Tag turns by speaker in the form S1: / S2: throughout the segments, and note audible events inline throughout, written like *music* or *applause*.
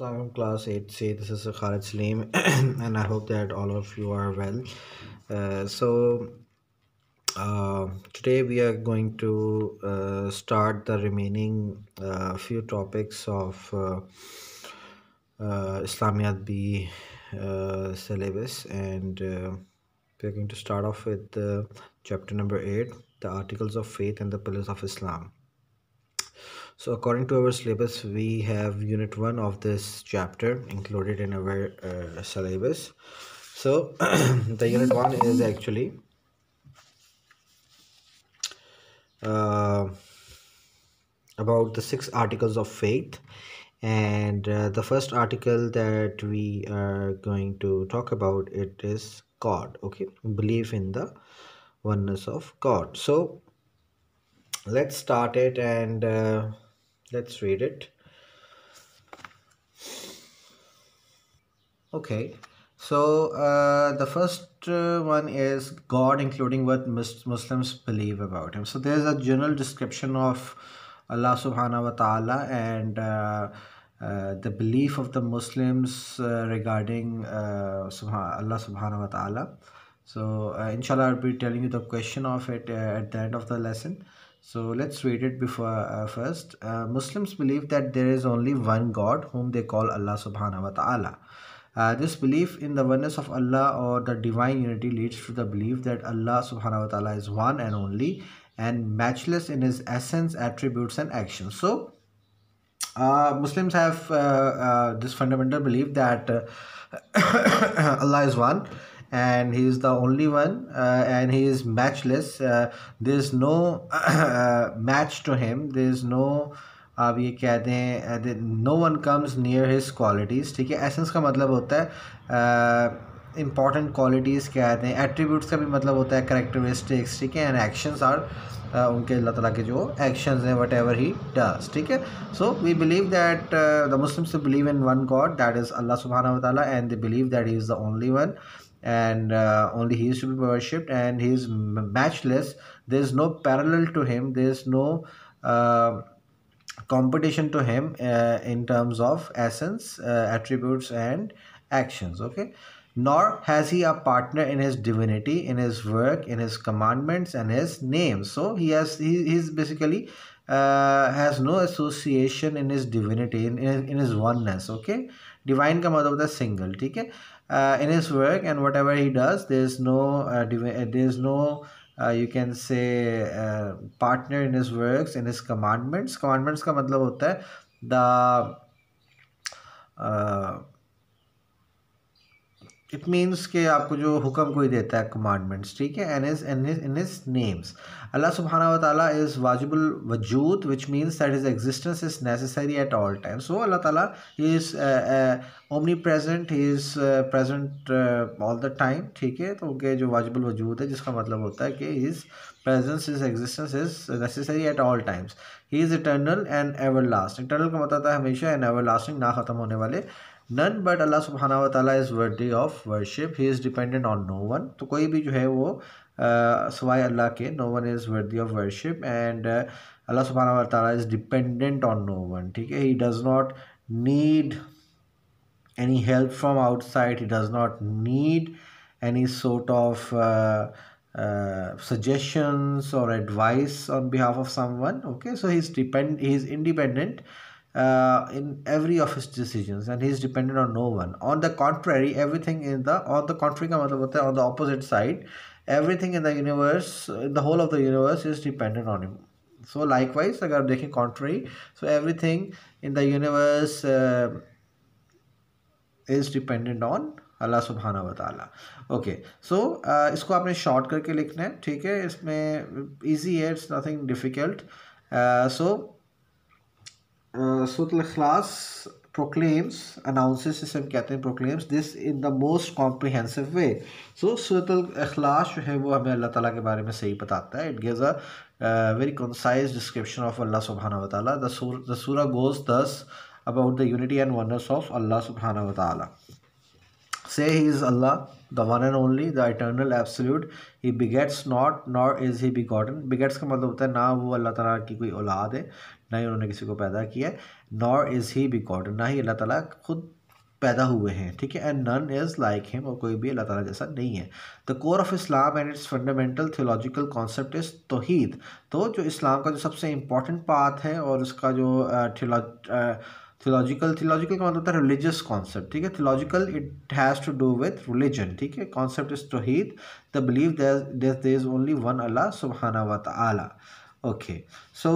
S1: Assalamualaikum class 8c this is Khalid Salim *clears throat* and I hope that all of you are well uh, so uh, today we are going to uh, start the remaining uh, few topics of uh, uh, Islamiyat B syllabus and we are going to start off with chapter number 8 the articles of faith and the pillars of Islam so according to our syllabus, we have unit 1 of this chapter included in our uh, syllabus. So *clears throat* the unit 1 is actually uh, about the six articles of faith and uh, the first article that we are going to talk about it is God okay belief in the oneness of God so let's start it and uh, let's read it okay so uh, the first uh, one is god including what muslims believe about him so there's a general description of allah subhanahu wa ta'ala and uh, uh the belief of the muslims uh, regarding uh, allah subhanahu wa ta'ala so inshallah i'll be telling you the question of it at the end of the lesson so let's read it before uh, first. Uh, Muslims believe that there is only one God whom they call Allah subhanahu wa ta'ala. Uh, this belief in the oneness of Allah or the divine unity leads to the belief that Allah subhanahu wa ta'ala is one and only and matchless in his essence, attributes and actions. So uh, Muslims have uh, uh, this fundamental belief that uh, *coughs* Allah is one and he is the only one uh, and he is matchless uh, there's no match to him there's no आप ये कह दें no one comes near his qualities ठीक है essence का मतलब होता है इंपॉर्टेंट क्वालिटीज़ क्या कहते हैं एट्रीब्यूट्स का भी मतलब होता है करेक्टरिस्टिक्स ठीक है एंड एक्शंस आर उनके अल्लाह ताला के जो एक्शंस हैं वट एवर ही डज ठीक है so we believe that the Muslims believe in one God that is Allah सुबहाना वाली and they believe that he is the only one and uh, only he is to be worshipped and he is matchless there is no parallel to him there is no uh, competition to him uh, in terms of essence uh, attributes and actions okay nor has he a partner in his divinity in his work in his commandments and his name so he has he is basically uh, has no association in his divinity in in his oneness. Okay, divine का मतलब होता single single ठीक है uh, in his work and whatever he does there's no uh, uh, there's no uh, you can say uh, partner in his works in his commandments commandments ka matlab hota hai the uh, it means के आपको जो हुक्म कोई देता है commandments ठीक है and his and his in his names Allah सुबहाना वाली इज़ वाजिबल वजूद which means that is existence is necessary at all time so Allah ताला is omnipresent he is present all the time ठीक है तो उनके जो वाजिबल वजूद है जिसका मतलब होता है कि his presence his existence is necessary at all times he is eternal and ever last eternal का मतलब है हमेशा एंड एवर लास्टिंग ना ख़त्म होने वाले none but Allah subhanahu wa ta'ala is worthy of worship he is dependent on no one to koi bhi jo hai wo swai Allah ke no one is worthy of worship and Allah subhanahu wa ta'ala is dependent on no one theek hai he does not need any help from outside he does not need any sort of suggestions or advice on behalf of someone okay so he's depend he's independent uh, in every of his decisions and he's dependent on no one on the contrary everything in the on the contrary on the opposite side everything in the universe the whole of the universe is dependent on him so likewise agar आप contrary so everything in the universe uh, is dependent on अल्लाह सुबहाना वाली okay so इसको आपने short करके लिखना है ठीक है इसमें इजी है इट्स नथिंग डिफ़िकल्ट सो सूत अखलास प्रोक्लेम्स अनाउंसिस जिसे हम कहते हैं proclaims this in the most comprehensive way so सूरत अखलास जो है वो हमें अल्लाह ताला के बारे में सही बताता है it gives a very concise description of Allah सुबहाना वाली दूरा goes this about the unity and oneness of Allah सुबहाना वाली से he is Allah the one and only, the eternal absolute. He begets not nor is he begotten. Begets का मतलब होता है ना वो अल्लाह ताला की कोई औलाद है ना ही उन्होंने किसी को पैदा किया है नॉर इज़ ही बिगॉटन ना ही अल्लाह ताला खुद पैदा हुए हैं ठीक है and none is like him और कोई भी अल्लाह ताला जैसा नहीं है the core of Islam and its fundamental theological concept is तोहीद तो जो इस्लाम का जो सबसे इम्पॉर्टेंट पार्ट है और उसका जो थियोलॉ uh, uh थियोलॉजिकल थियोलॉजिकल का मतलब होता है रिलीजियस कॉन्सेप्ट ठीक है theological it has to do with religion ठीक है कॉन्सेप्ट इज तोहीद the believe that there is only one Allah सुबहाना वत आला okay so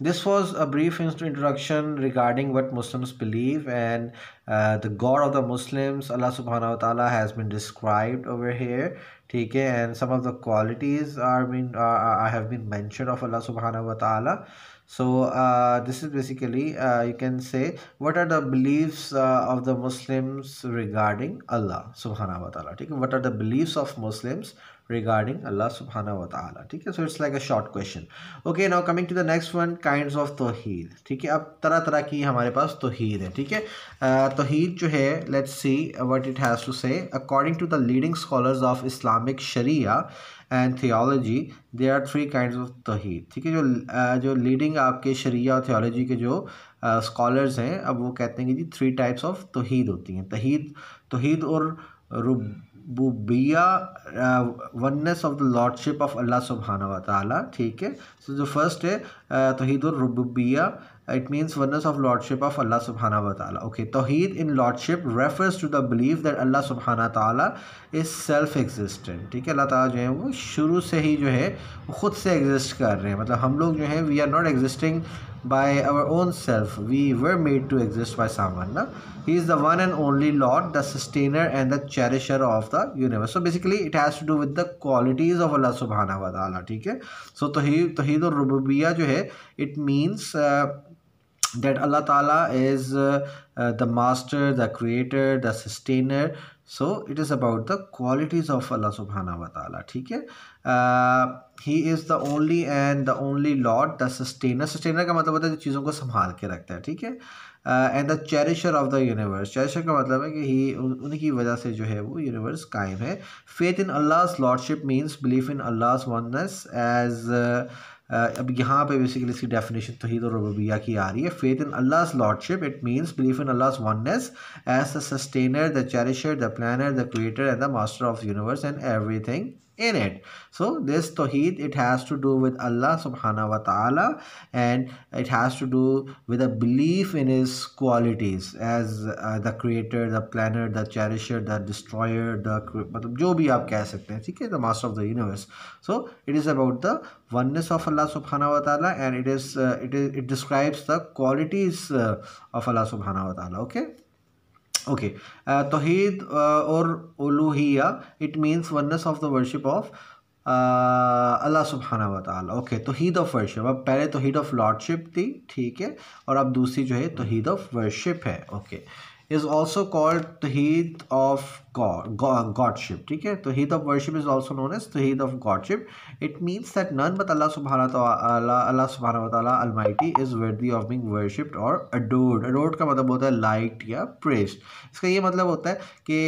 S1: this was a brief introduction regarding what muslims believe and uh, the god of the muslims allah subhanahu wa ta'ala has been described over here okay and some of the qualities are been uh, have been mentioned of allah subhanahu wa ta'ala so uh, this is basically uh, you can say what are the beliefs uh, of the muslims regarding allah subhanahu wa ta'ala okay? what are the beliefs of muslims regarding Allah subhanahu wa ta'ala ठीक so it's like a short question okay now coming to the next one kinds of तोहीद ठीक है अब तरह तरह की हमारे पास तोहीद है ठीक है uh, तोहीद जो है let's see what it has to say according to the leading scholars of Islamic Sharia and theology, there are three kinds of तोहीद ठीक Jo, जो uh, जो लीडिंग आपके शरिया और थियोलॉजी के जो स्कॉलर्स uh, हैं अब वो कहते हैं कि जी थ्री टाइप्स ऑफ तोहीद होती हैं तहीद तोहीद और रुब रुबूबिया oneness of the lordship of Allah सुबहाना व ठीक है सो जो फर्स्ट है तोहीद it means oneness of lordship of Allah सुबहाना वाली ओके तोहीद in lordship refers to the believe that Allah सुबहाना ताली इज़ सेल्फ एग्जिस्टेंट ठीक है अल्लाह ताला जो है वो शुरू से ही जो है ख़ुद से एग्जिस्ट कर रहे हैं मतलब हम लोग जो है we are not existing by our own self. We were made to exist by someone. Na? He is the one and only Lord, the sustainer and the cherisher of the universe. So basically, it has to do with the qualities of Allah subhanahu wa ta'ala. theek hai So tauhid tauhid al-Rububiyya jo hai it means uh, that Allah ta'ala is uh, uh, the master, the creator, the sustainer so it is about the qualities of Allah सुबहाना वाली ठीक है he is the only and the only lord the sustainer sustainer का मतलब होता है जो चीज़ों को संभाल के रखता है ठीक है and the cherisher of the universe cherisher का मतलब है कि ही उनकी वजह से जो है वो यूनिवर्स कायम है faith in Allah lordship means belief in Allah oneness as Uh, अब यहाँ पे बेसिकली इसकी डेफिनेशन तोहद और रबिया की आ रही है faith in Allah lordship it means belief in Allah oneness as the sustainer the cherisher the planner the creator and the master of universe and everything in it. So this Tawheed, it has to do with Allah subhanahu wa ta'ala and it has to do with a belief in his qualities as uh, the creator, the planner, the cherisher, the destroyer, the मतलब जो भी आप कह सकते हैं ठीक है the master of the universe. So it is about the oneness of Allah subhanahu wa ta'ala and it is uh, it is it describes the qualities uh, of Allah subhanahu wa ta'ala. Okay. Okay uh, और उलूहिया it means oneness of the worship of Allah सुबहाना वाल okay तोहीद of worship अब पहले तोहीद of lordship थी ठीक है और अब दूसरी जो है तोहीद ऑफ वर्शिप है okay okay. Is also called तहीद ऑफ गॉडशिप ठीक है तहीद of worship is also known as तहीद of godship it means that none but Allah सुबहाना अल्लाह सुबहाना तला almighty is worthy of being worshipped और अडोर्ड अडोर्ड का मतलब होता है लाइट या प्रेस्ड इसका ये मतलब होता है कि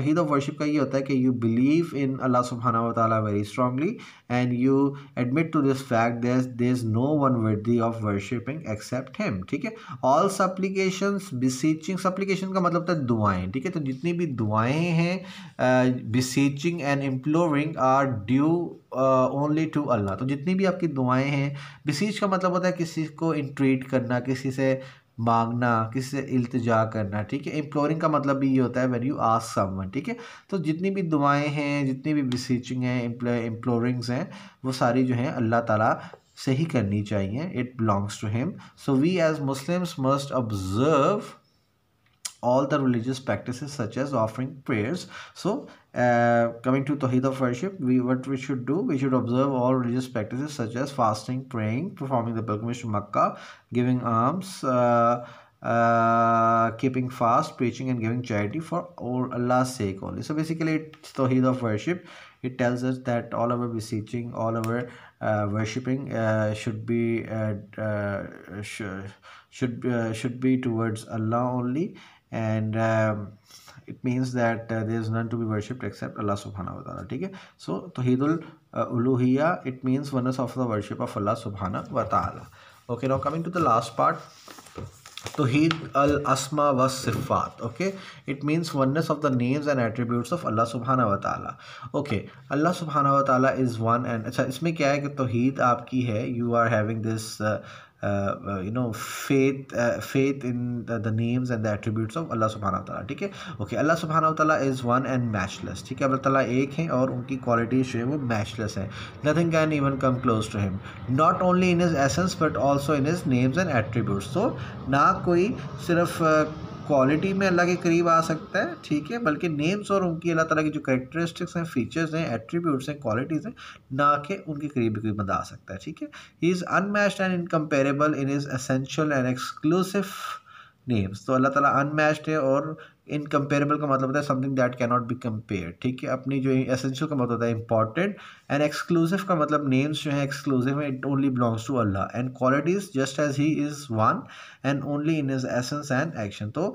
S1: तहीद ऑफ वर्शिप का ये होता है कि यू बिलीव इन अल्लाह सुबहाना तला very strongly and you admit to this fact this is no one worthy of worshipping except him ठीक है ऑल सप्लीकेशन बिसीचिंग सप्लीकेशन का मतलब था दुआएं ठीक है तो जितनी भी दुआएं हैं beseeching and imploring are due only to Allah तो जितनी भी आपकी दुआएं हैं बिसीच का मतलब होता है किसी को इंट्रीट करना किसी से uh, मांगना किसी से इल्तजा करना ठीक है इम्प्लोरिंग का मतलब भी ये होता है वेन यू आस्क समवन ठीक है तो जितनी भी दुआएं हैं जितनी भी बिसीचिंग हैं इम्प्लोरिंग्स हैं वो सारी जो हैं अल्लाह ताला से ही करनी चाहिए it belongs to him so we as Muslims must observe all the religious practices such as offering prayers so uh, coming to tawhid of worship we what we should do we should observe all religious practices such as fasting praying performing the pilgrimage to makkah giving alms uh, uh, keeping fast preaching and giving charity for allah's sake only so basically it's tawhid of worship it tells us that all our beseeching all our uh, worshipping uh, should be uh, uh, should should, uh, should be towards allah only and um, it means that uh, there is none to be worshipped except Allah subhanahu wa ta'ala okay so tohidul uh, it means oneness of the worship of Allah subhanahu wa ta'ala okay now coming to the last part tohid al Asma was Sifat. Okay, it means oneness of the names and attributes of Allah subhanahu wa ta'ala. Okay, Allah subhanahu wa ta'ala is one and अच्छा इसमें क्या है कि आपकी है you are having this uh, you know faith faith in the names and the attributes of Allah सुबहाना तला ठीक है ओके अल्लाह सुबहाना तला इज़ वन एंड मैचलेस ठीक है अल्लाह तला एक हैं और उनकी क्वालिटीज़ जो है वो मैचलेस हैं nothing can even come close to him not only in his essence but also in his names and attributes तो ना कोई सिर्फ uh, क्वालिटी में अल्लाह के करीब आ सकता है ठीक है बल्कि नेम्स और उनकी अल्लाह तला की जो करेक्टरिस्टिक्स हैं फीचर्स हैं एट्रीब्यूट्स हैं क्वालिटीज़ हैं ना के उनके करीब भी कोई बंदा आ सकता है ठीक है he is unmatch and incomparable in his essential and exclusive names तो अल्लाह ताला अनमैच्ड है और इनकम्पेरेबल का मतलब होता है something that cannot be compare ठीक है अपनी जो एसेंशियल का मतलब होता है इंपॉर्टेंट एंड एक्सक्लूसिव का मतलब नेम्स जो है एक्सक्लूसिव है it only belongs to Allah and qualities just as he is one and only in his essence and action तो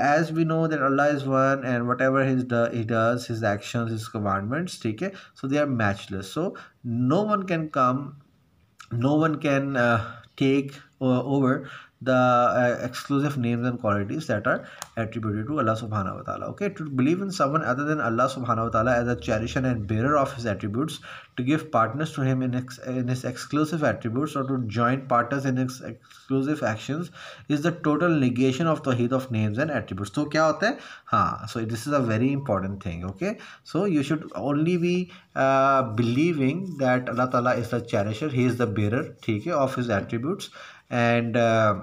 S1: as we know that Allah is one and whatever his does his action his commandments ठीक है so they are matchless so no one can come no one can take over the uh, exclusive names and qualities that are attributed to Allah subhanahu wa ta'ala okay to believe in someone other than Allah subhanahu wa ta'ala as a cherisher and bearer of his attributes to give partners to him in, ex- in his exclusive attributes or to join partners in his exclusive actions is the total negation of tawheed of names and attributes so kya hota hai ha so this is a very important thing okay so you should only be uh, believing that allah ta'ala is the cherisher he is the bearer theek hai of his attributes and uh,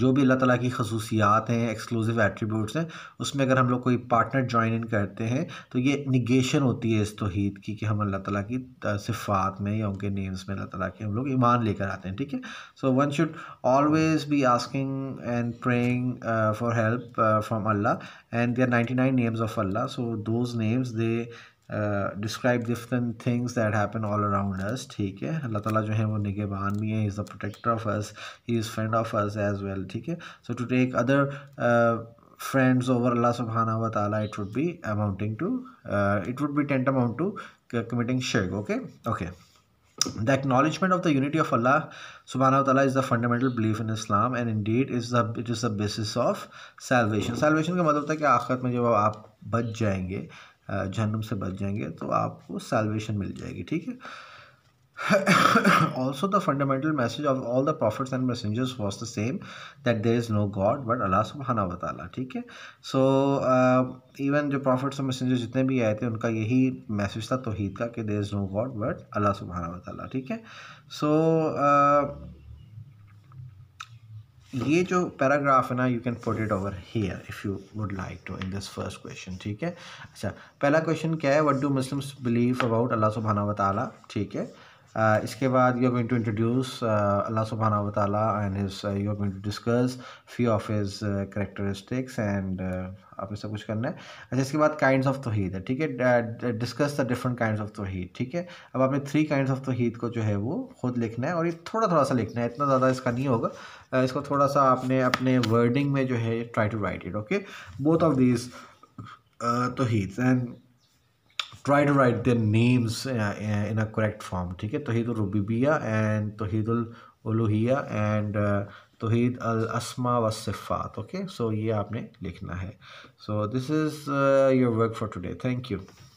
S1: जो भी Allah ताला की खसूसियात हैं exclusive attributes हैं उसमें अगर हम लोग कोई पार्टनर जॉइन इन करते हैं तो ये निगेशन होती है इस तोहद की कि हम अल्लाह ताला की सिफ़ात में या उनके नेम्स में अल्लाह ताला के हम लोग ईमान लेकर आते हैं ठीक है so one should always be asking and praying for help from Allah and there ninety nine names of Allah so those names they describe different things that happen all around us ठीक है अल्लाह ताला जो है वो निगेबान भी है is the protector of us he is friend of us as well ठीक है so to take other friends over Allah सुबहाना व ताली it would be amounting to it would be tantamount to committing शेग okay okay the acknowledgement of the unity of Allah सुबहाना तला is the fundamental belief in Islam and indeed is the it is the basis of salvation salvation का मतलब था कि आखिरत में जब आप बच जाएंगे जहनम से बच जाएंगे तो आपको सेलवेशन मिल जाएगी ठीक है also the fundamental message of all the prophets and messengers was the same that there is no god but Allah सुबहाना बताला ठीक है सो इवन जो प्रॉफिट्स और मैसेंजर्स जितने भी आए थे उनका यही मैसेज था तोहहीद का कि there is no god but Allah सुबहाना बताला ठीक है सो ये जो पैराग्राफ है ना you can put it over here if you would like to in this first question ठीक है अच्छा पहला क्वेश्चन क्या है what do Muslims believe about Allah सुबहाना वाली ठीक है Uh, इसके बाद you going to introduce Allah सुबहाना वाली and his you going to discuss few of his characteristics and आपने सब कुछ करना है अच्छा इसके बाद काइंड ऑफ तोहीद है ठीक है discuss the different kind of तोहीद ठीक है अब आपने थ्री काइंड ऑफ तोहीद को जो है वो खुद लिखना है और ये थोड़ा थोड़ा सा लिखना है इतना ज़्यादा इसका नहीं होगा uh, इसको थोड़ा सा आपने अपने वर्डिंग में जो है try to write it okay both of these तोहीद and try to write their names in a correct form ठीक है तोहीद रुबीबिया एंड तोहीद उलूहिया एंड uh, तोहीद अल असमा व सिफ़ात ओके सो ये आपने लिखना है so this is your work for today thank you